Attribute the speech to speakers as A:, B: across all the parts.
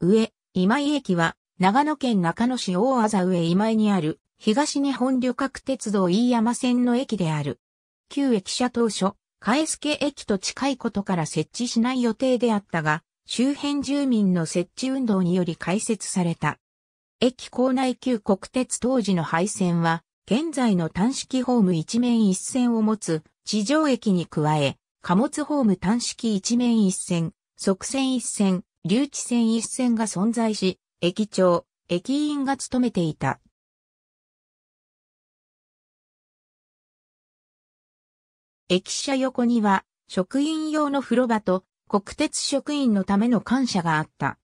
A: 上、今井駅は、長野県中野市大麻上今井にある、東日本旅客鉄道飯山線の駅である。旧駅舎当初、加助駅と近いことから設置しない予定であったが、周辺住民の設置運動により開設された。駅構内旧国鉄当時の廃線は、現在の短式ホーム一面一線を持つ地上駅に加え、貨物ホーム短式一面一線、側線一線、留置線一線が存在し、駅長、駅員が務めていた。
B: 駅舎横
A: には、職員用の風呂場と、国鉄職員のための感謝があった。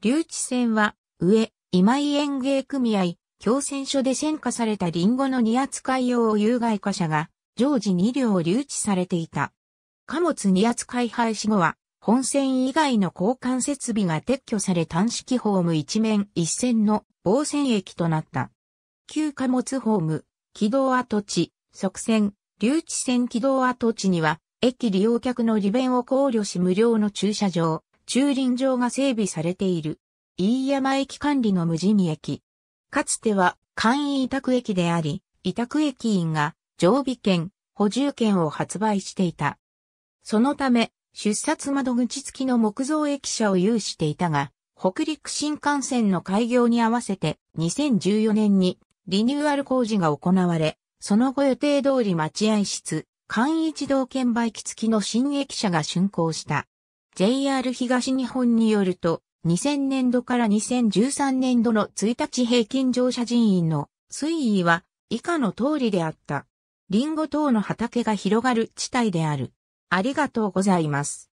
A: 留置線は、上、今井園芸組合、共戦所で選果されたリンゴの荷扱い用有害貨車が、常時2両留置されていた。貨物荷扱い廃止後は、本線以外の交換設備が撤去され単式ホーム一面一線の防線駅となった。旧貨物ホーム、軌道跡地、側線、留置線軌道跡地には、駅利用客の利便を考慮し無料の駐車場、駐輪場が整備されている。飯山駅管理の無人駅。かつては、簡易委託駅であり、委託駅員が常備券、補充券を発売していた。そのため、出札窓口付きの木造駅舎を有していたが、北陸新幹線の開業に合わせて2014年にリニューアル工事が行われ、その後予定通り待合室、簡易自動券売機付きの新駅舎が竣工した。JR 東日本によると、2000年度から2013年度の1日平均乗車人員の推移は以下の通りであった。リンゴ等の畑が広がる地帯であ
B: る。ありがとうございます。